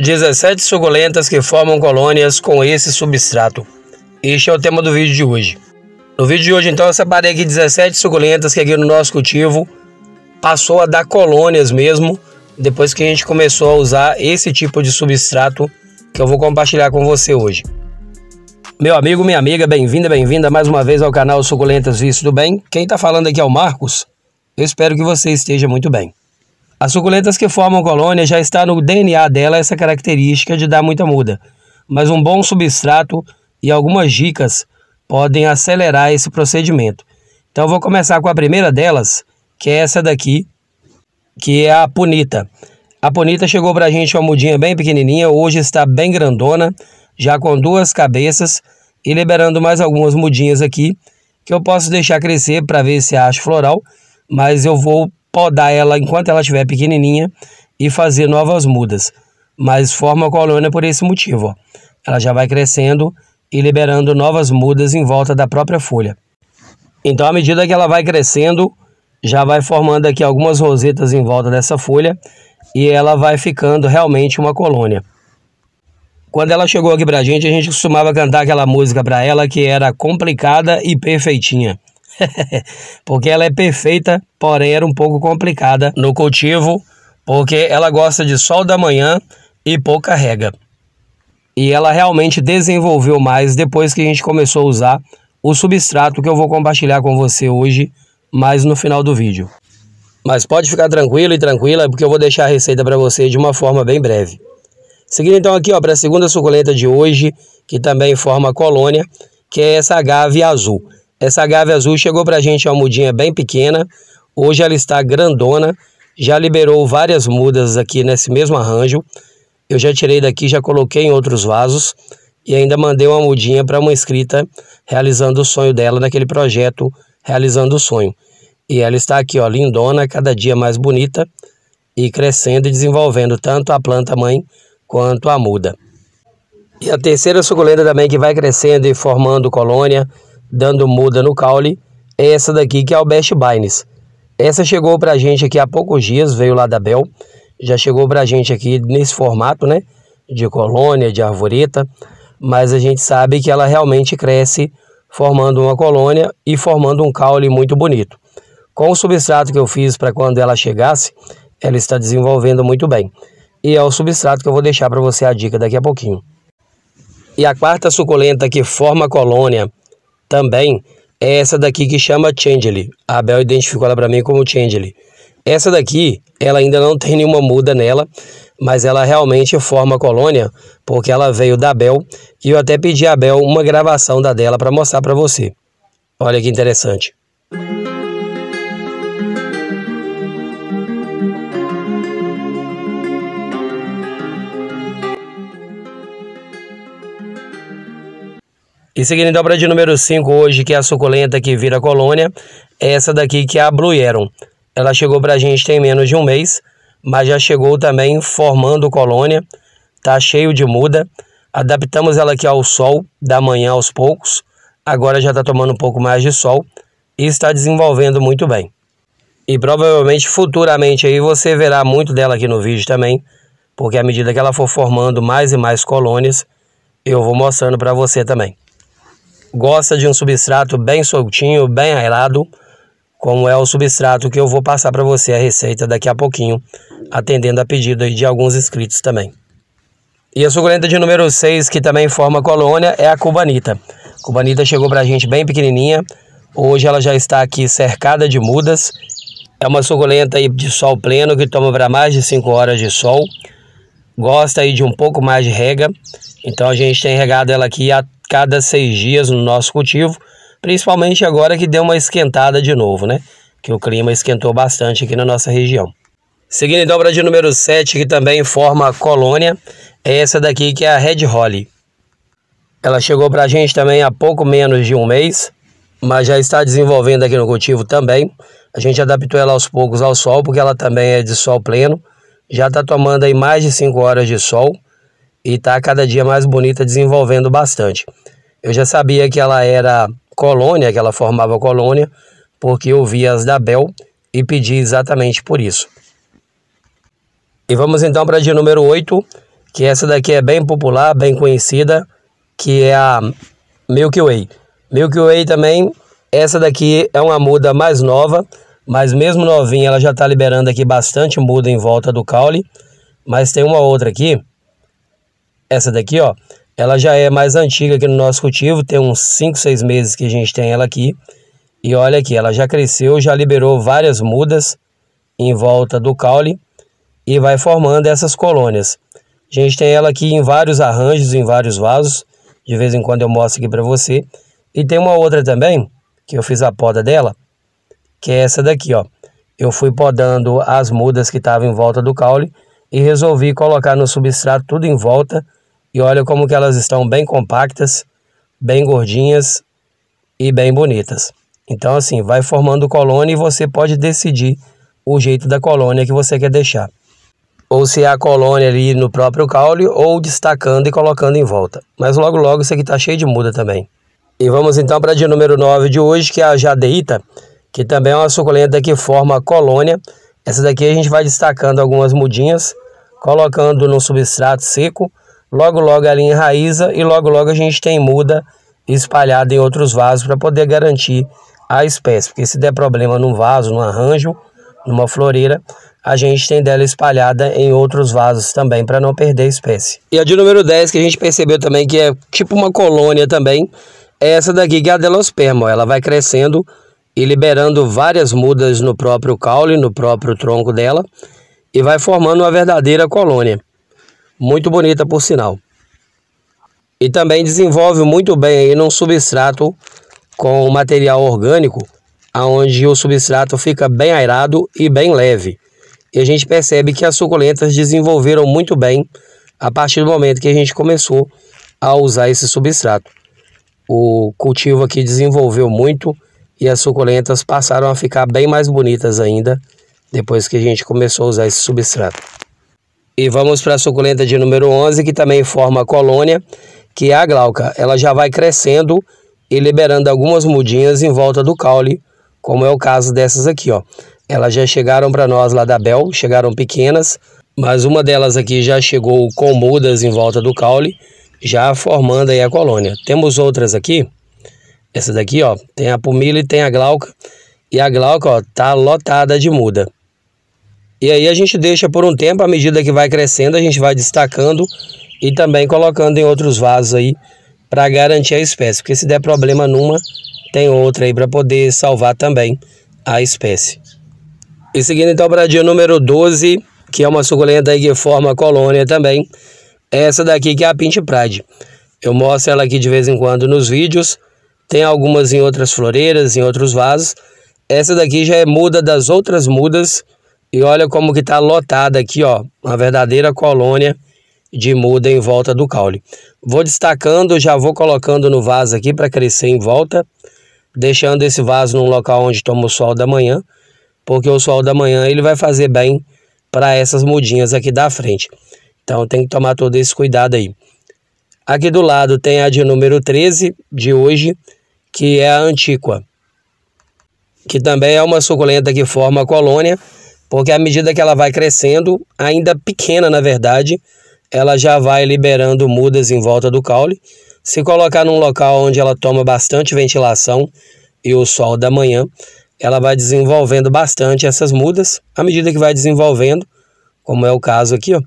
17 suculentas que formam colônias com esse substrato. Este é o tema do vídeo de hoje. No vídeo de hoje, então, eu separei aqui 17 suculentas que aqui no nosso cultivo passou a dar colônias mesmo, depois que a gente começou a usar esse tipo de substrato que eu vou compartilhar com você hoje. Meu amigo, minha amiga, bem-vinda, bem-vinda mais uma vez ao canal Suculentas Visto do Bem. Quem está falando aqui é o Marcos. Eu espero que você esteja muito bem. As suculentas que formam colônia já está no DNA dela essa característica de dar muita muda, mas um bom substrato e algumas dicas podem acelerar esse procedimento. Então vou começar com a primeira delas, que é essa daqui, que é a punita. A punita chegou para a gente uma mudinha bem pequenininha, hoje está bem grandona, já com duas cabeças e liberando mais algumas mudinhas aqui que eu posso deixar crescer para ver se acho floral, mas eu vou podar ela enquanto ela estiver pequenininha e fazer novas mudas. Mas forma colônia por esse motivo. Ó. Ela já vai crescendo e liberando novas mudas em volta da própria folha. Então, à medida que ela vai crescendo, já vai formando aqui algumas rosetas em volta dessa folha e ela vai ficando realmente uma colônia. Quando ela chegou aqui para a gente, a gente costumava cantar aquela música para ela que era complicada e perfeitinha. porque ela é perfeita, porém era um pouco complicada no cultivo, porque ela gosta de sol da manhã e pouca rega. E ela realmente desenvolveu mais depois que a gente começou a usar o substrato que eu vou compartilhar com você hoje, mais no final do vídeo. Mas pode ficar tranquilo e tranquila, porque eu vou deixar a receita para você de uma forma bem breve. Seguindo então aqui para a segunda suculenta de hoje, que também forma colônia, que é essa agave azul. Essa gávea azul chegou para a gente uma mudinha bem pequena. Hoje ela está grandona. Já liberou várias mudas aqui nesse mesmo arranjo. Eu já tirei daqui, já coloquei em outros vasos. E ainda mandei uma mudinha para uma inscrita realizando o sonho dela naquele projeto Realizando o Sonho. E ela está aqui, ó, lindona, cada dia mais bonita e crescendo e desenvolvendo tanto a planta mãe quanto a muda. E a terceira suculenta também que vai crescendo e formando colônia, dando muda no caule, é essa daqui que é o Best Bines. Essa chegou pra gente aqui há poucos dias, veio lá da Bel. Já chegou pra gente aqui nesse formato, né? De colônia, de arvoreta. Mas a gente sabe que ela realmente cresce formando uma colônia e formando um caule muito bonito. Com o substrato que eu fiz para quando ela chegasse, ela está desenvolvendo muito bem. E é o substrato que eu vou deixar para você a dica daqui a pouquinho. E a quarta suculenta que forma colônia também é essa daqui que chama Changely. A Abel identificou ela para mim como Changely. Essa daqui, ela ainda não tem nenhuma muda nela, mas ela realmente forma colônia, porque ela veio da Bel, e eu até pedi a Bel uma gravação da dela para mostrar para você. Olha que interessante. E seguindo então, a obra de número 5 hoje, que é a suculenta que vira colônia, é essa daqui que é a Blue Heron. Ela chegou para a gente tem menos de um mês, mas já chegou também formando colônia, tá cheio de muda. Adaptamos ela aqui ao sol, da manhã aos poucos. Agora já está tomando um pouco mais de sol e está desenvolvendo muito bem. E provavelmente futuramente aí você verá muito dela aqui no vídeo também, porque à medida que ela for formando mais e mais colônias, eu vou mostrando para você também gosta de um substrato bem soltinho, bem aerado, como é o substrato que eu vou passar para você a receita daqui a pouquinho, atendendo a pedido de alguns inscritos também. E a suculenta de número 6, que também forma colônia, é a cubanita. A cubanita chegou para a gente bem pequenininha, hoje ela já está aqui cercada de mudas, é uma suculenta de sol pleno que toma para mais de 5 horas de sol, gosta aí de um pouco mais de rega. Então a gente tem regado ela aqui a cada seis dias no nosso cultivo, principalmente agora que deu uma esquentada de novo, né? Que o clima esquentou bastante aqui na nossa região. Seguindo então dobra de número 7, que também forma colônia, é essa daqui que é a Red Holly. Ela chegou para a gente também há pouco menos de um mês, mas já está desenvolvendo aqui no cultivo também. A gente adaptou ela aos poucos ao sol, porque ela também é de sol pleno. Já está tomando aí mais de 5 horas de sol e está cada dia mais bonita, desenvolvendo bastante. Eu já sabia que ela era colônia, que ela formava colônia, porque eu vi as da Bel e pedi exatamente por isso. E vamos então para a de número 8, que essa daqui é bem popular, bem conhecida, que é a Milky Way. Milky Way também, essa daqui é uma muda mais nova, mas mesmo novinha ela já está liberando aqui bastante muda em volta do caule, mas tem uma outra aqui essa daqui, ó, ela já é mais antiga aqui no nosso cultivo, tem uns 5, 6 meses que a gente tem ela aqui. E olha aqui, ela já cresceu, já liberou várias mudas em volta do caule e vai formando essas colônias. A gente tem ela aqui em vários arranjos, em vários vasos. De vez em quando eu mostro aqui para você. E tem uma outra também, que eu fiz a poda dela, que é essa daqui, ó. Eu fui podando as mudas que estavam em volta do caule e resolvi colocar no substrato tudo em volta e olha como que elas estão bem compactas, bem gordinhas e bem bonitas. Então assim, vai formando colônia e você pode decidir o jeito da colônia que você quer deixar. Ou se é a colônia ali no próprio caule ou destacando e colocando em volta. Mas logo logo isso aqui está cheio de muda também. E vamos então para a dia número 9 de hoje, que é a jadeíta, que também é uma suculenta que forma colônia. Essa daqui a gente vai destacando algumas mudinhas, colocando no substrato seco logo logo ela enraiza e logo logo a gente tem muda espalhada em outros vasos para poder garantir a espécie. Porque se der problema num vaso, num arranjo, numa floreira, a gente tem dela espalhada em outros vasos também para não perder a espécie. E a de número 10 que a gente percebeu também que é tipo uma colônia também, é essa daqui que é a delosperma, ela vai crescendo e liberando várias mudas no próprio caule, no próprio tronco dela e vai formando uma verdadeira colônia muito bonita por sinal. E também desenvolve muito bem aí num substrato com material orgânico, aonde o substrato fica bem aerado e bem leve. E a gente percebe que as suculentas desenvolveram muito bem a partir do momento que a gente começou a usar esse substrato. O cultivo aqui desenvolveu muito e as suculentas passaram a ficar bem mais bonitas ainda depois que a gente começou a usar esse substrato. E vamos para a suculenta de número 11, que também forma colônia, que é a glauca. Ela já vai crescendo e liberando algumas mudinhas em volta do caule, como é o caso dessas aqui, ó. Elas já chegaram para nós lá da Bel, chegaram pequenas, mas uma delas aqui já chegou com mudas em volta do caule, já formando aí a colônia. Temos outras aqui, essa daqui, ó, tem a pumila e tem a glauca, e a glauca, ó, tá lotada de muda. E aí a gente deixa por um tempo, à medida que vai crescendo, a gente vai destacando e também colocando em outros vasos aí para garantir a espécie, porque se der problema numa, tem outra aí para poder salvar também a espécie. E seguindo então para a dia número 12, que é uma suculenta aí que forma colônia também, é essa daqui que é a Pint Pride. Eu mostro ela aqui de vez em quando nos vídeos, tem algumas em outras floreiras, em outros vasos. Essa daqui já é muda das outras mudas, e olha como que está lotada aqui, ó, uma verdadeira colônia de muda em volta do caule. Vou destacando, já vou colocando no vaso aqui para crescer em volta, deixando esse vaso num local onde toma o sol da manhã, porque o sol da manhã ele vai fazer bem para essas mudinhas aqui da frente. Então tem que tomar todo esse cuidado aí. Aqui do lado tem a de número 13 de hoje, que é a antíqua, que também é uma suculenta que forma colônia, porque à medida que ela vai crescendo, ainda pequena na verdade, ela já vai liberando mudas em volta do caule. Se colocar num local onde ela toma bastante ventilação e o sol da manhã, ela vai desenvolvendo bastante essas mudas. À medida que vai desenvolvendo, como é o caso aqui, ó, a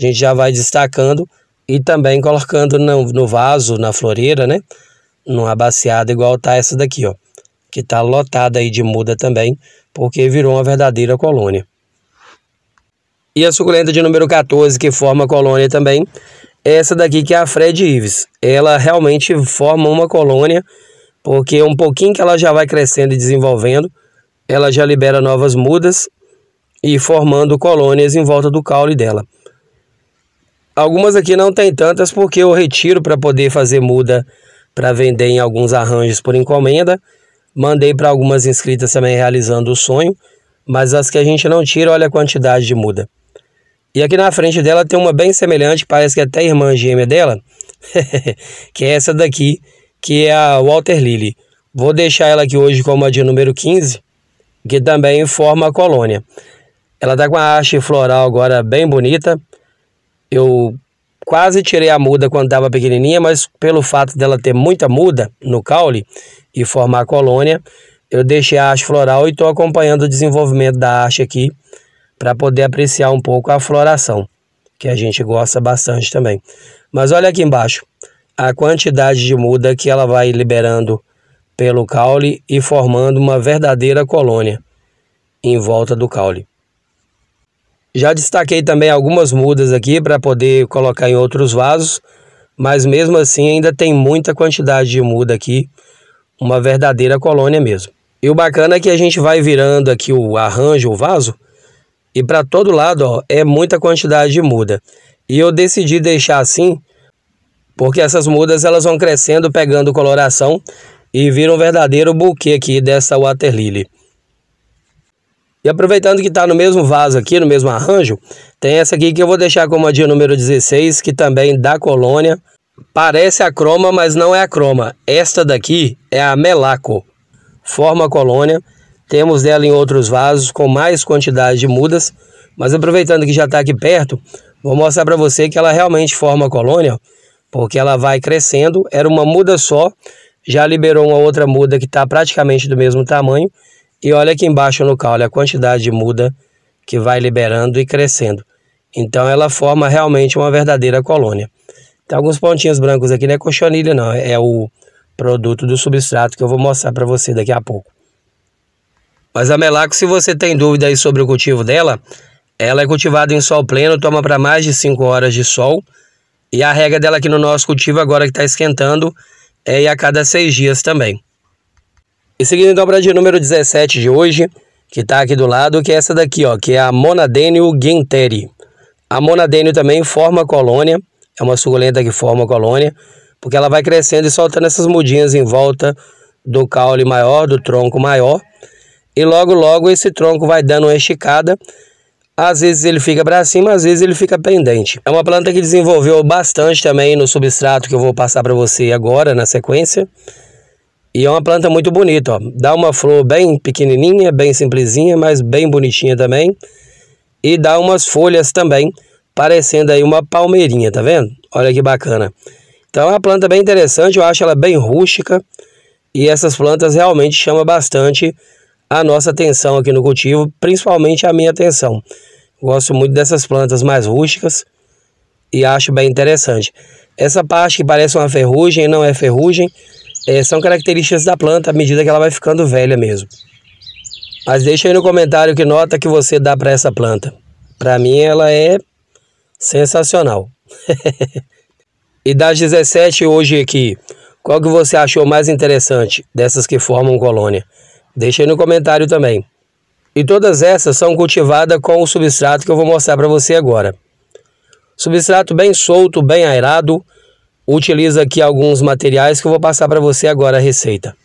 gente já vai destacando e também colocando no, no vaso, na floreira, né? Numa baciada igual tá essa daqui, ó que está lotada aí de muda também, porque virou uma verdadeira colônia. E a suculenta de número 14, que forma colônia também, é essa daqui que é a Fred Ives. Ela realmente forma uma colônia, porque um pouquinho que ela já vai crescendo e desenvolvendo, ela já libera novas mudas e formando colônias em volta do caule dela. Algumas aqui não tem tantas porque eu retiro para poder fazer muda para vender em alguns arranjos por encomenda Mandei para algumas inscritas também realizando o sonho, mas as que a gente não tira, olha a quantidade de muda. E aqui na frente dela tem uma bem semelhante, parece que é até irmã gêmea dela, que é essa daqui, que é a Walter Lily. Vou deixar ela aqui hoje como a de número 15, que também forma a colônia. Ela está com a haste floral agora bem bonita. Eu Quase tirei a muda quando estava pequenininha, mas pelo fato dela ter muita muda no caule e formar colônia, eu deixei a haste floral e estou acompanhando o desenvolvimento da haste aqui para poder apreciar um pouco a floração, que a gente gosta bastante também. Mas olha aqui embaixo a quantidade de muda que ela vai liberando pelo caule e formando uma verdadeira colônia em volta do caule. Já destaquei também algumas mudas aqui para poder colocar em outros vasos, mas mesmo assim ainda tem muita quantidade de muda aqui, uma verdadeira colônia mesmo. E o bacana é que a gente vai virando aqui o arranjo, o vaso, e para todo lado ó, é muita quantidade de muda. E eu decidi deixar assim, porque essas mudas elas vão crescendo, pegando coloração e vira um verdadeiro buquê aqui dessa water lily. E aproveitando que está no mesmo vaso aqui, no mesmo arranjo, tem essa aqui que eu vou deixar como a dia número 16, que também da colônia. Parece a croma, mas não é a croma. Esta daqui é a melaco. Forma colônia. Temos dela em outros vasos com mais quantidade de mudas. Mas aproveitando que já está aqui perto, vou mostrar para você que ela realmente forma colônia, porque ela vai crescendo. Era uma muda só, já liberou uma outra muda que está praticamente do mesmo tamanho. E olha aqui embaixo no caule a quantidade de muda que vai liberando e crescendo. Então ela forma realmente uma verdadeira colônia. Tem alguns pontinhos brancos aqui, não é cochonilha não, é o produto do substrato que eu vou mostrar para você daqui a pouco. Mas a melaco, se você tem dúvidas sobre o cultivo dela, ela é cultivada em sol pleno, toma para mais de 5 horas de sol. E a rega dela aqui no nosso cultivo, agora que está esquentando, é a cada 6 dias também. E seguindo então para a de número 17 de hoje, que está aqui do lado, que é essa daqui, ó, que é a Monadênio genteri. A Monadênio também forma colônia, é uma suculenta que forma colônia, porque ela vai crescendo e soltando essas mudinhas em volta do caule maior, do tronco maior, e logo logo esse tronco vai dando uma esticada. Às vezes ele fica para cima, às vezes ele fica pendente. É uma planta que desenvolveu bastante também no substrato que eu vou passar para você agora na sequência. E é uma planta muito bonita, ó. Dá uma flor bem pequenininha, bem simplesinha, mas bem bonitinha também. E dá umas folhas também, parecendo aí uma palmeirinha, tá vendo? Olha que bacana. Então é uma planta bem interessante, eu acho ela bem rústica. E essas plantas realmente chamam bastante a nossa atenção aqui no cultivo, principalmente a minha atenção. Gosto muito dessas plantas mais rústicas e acho bem interessante. Essa parte que parece uma ferrugem, não é ferrugem, é, são características da planta à medida que ela vai ficando velha mesmo. Mas deixa aí no comentário que nota que você dá para essa planta. Para mim ela é sensacional. e das 17 hoje aqui, qual que você achou mais interessante dessas que formam colônia? Deixa aí no comentário também. E todas essas são cultivadas com o substrato que eu vou mostrar para você agora. Substrato bem solto, bem aerado, utiliza aqui alguns materiais que eu vou passar para você agora a receita.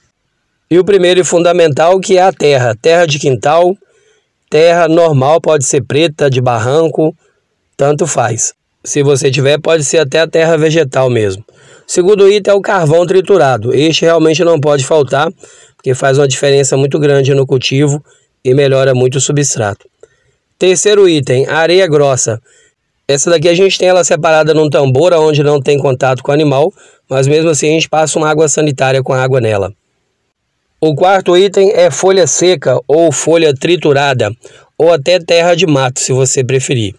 E o primeiro e fundamental que é a terra, terra de quintal, terra normal, pode ser preta, de barranco, tanto faz. Se você tiver, pode ser até a terra vegetal mesmo. O segundo item é o carvão triturado. Este realmente não pode faltar, porque faz uma diferença muito grande no cultivo e melhora muito o substrato. Terceiro item, areia grossa. Essa daqui a gente tem ela separada num tambor onde não tem contato com o animal, mas mesmo assim a gente passa uma água sanitária com água nela. O quarto item é folha seca ou folha triturada, ou até terra de mato, se você preferir.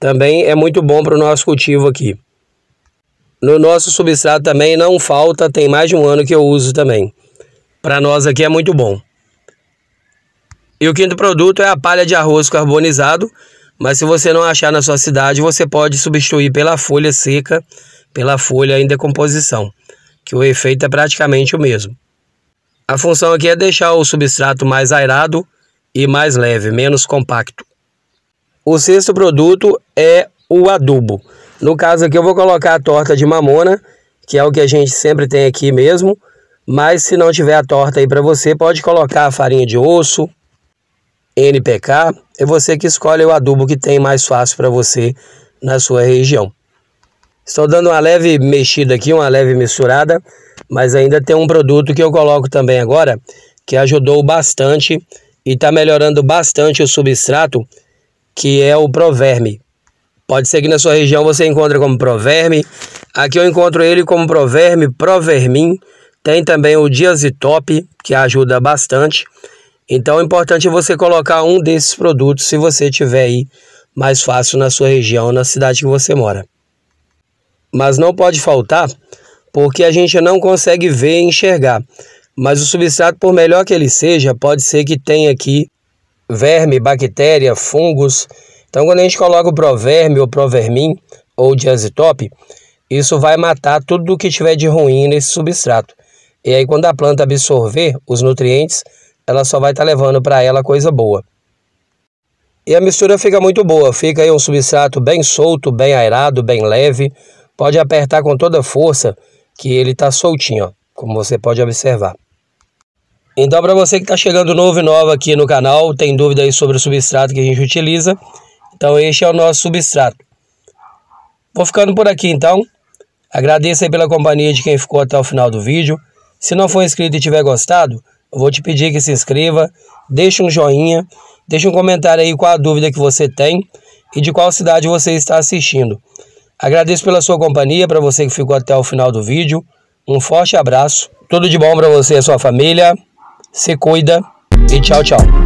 Também é muito bom para o nosso cultivo aqui. No nosso substrato também não falta, tem mais de um ano que eu uso também. Para nós aqui é muito bom. E o quinto produto é a palha de arroz carbonizado, mas se você não achar na sua cidade, você pode substituir pela folha seca, pela folha em decomposição, que o efeito é praticamente o mesmo. A função aqui é deixar o substrato mais aerado e mais leve, menos compacto. O sexto produto é o adubo. No caso aqui eu vou colocar a torta de mamona, que é o que a gente sempre tem aqui mesmo, mas se não tiver a torta aí para você, pode colocar a farinha de osso, NPK, é você que escolhe o adubo que tem mais fácil para você na sua região. Estou dando uma leve mexida aqui, uma leve misturada, mas ainda tem um produto que eu coloco também agora que ajudou bastante e está melhorando bastante o substrato, que é o Proverme. Pode ser que na sua região você encontre como Proverme. Aqui eu encontro ele como Proverme, Provermin. Tem também o Diazitop, que ajuda bastante. Então é importante você colocar um desses produtos se você tiver aí mais fácil na sua região, na cidade que você mora. Mas não pode faltar, porque a gente não consegue ver e enxergar. Mas o substrato, por melhor que ele seja, pode ser que tenha aqui verme, bactéria, fungos. Então quando a gente coloca o proverme ou provermin ou diazitop, isso vai matar tudo o que tiver de ruim nesse substrato. E aí quando a planta absorver os nutrientes, ela só vai estar tá levando para ela coisa boa. E a mistura fica muito boa, fica aí um substrato bem solto, bem aerado, bem leve. Pode apertar com toda força que ele está soltinho, ó, como você pode observar. Então, para você que está chegando novo e nova aqui no canal, tem dúvida aí sobre o substrato que a gente utiliza, então este é o nosso substrato. Vou ficando por aqui então. Agradeço aí pela companhia de quem ficou até o final do vídeo. Se não for inscrito e tiver gostado, vou te pedir que se inscreva, deixe um joinha, deixe um comentário aí qual a dúvida que você tem e de qual cidade você está assistindo. Agradeço pela sua companhia, para você que ficou até o final do vídeo. Um forte abraço, tudo de bom para você e a sua família. Se cuida e tchau, tchau.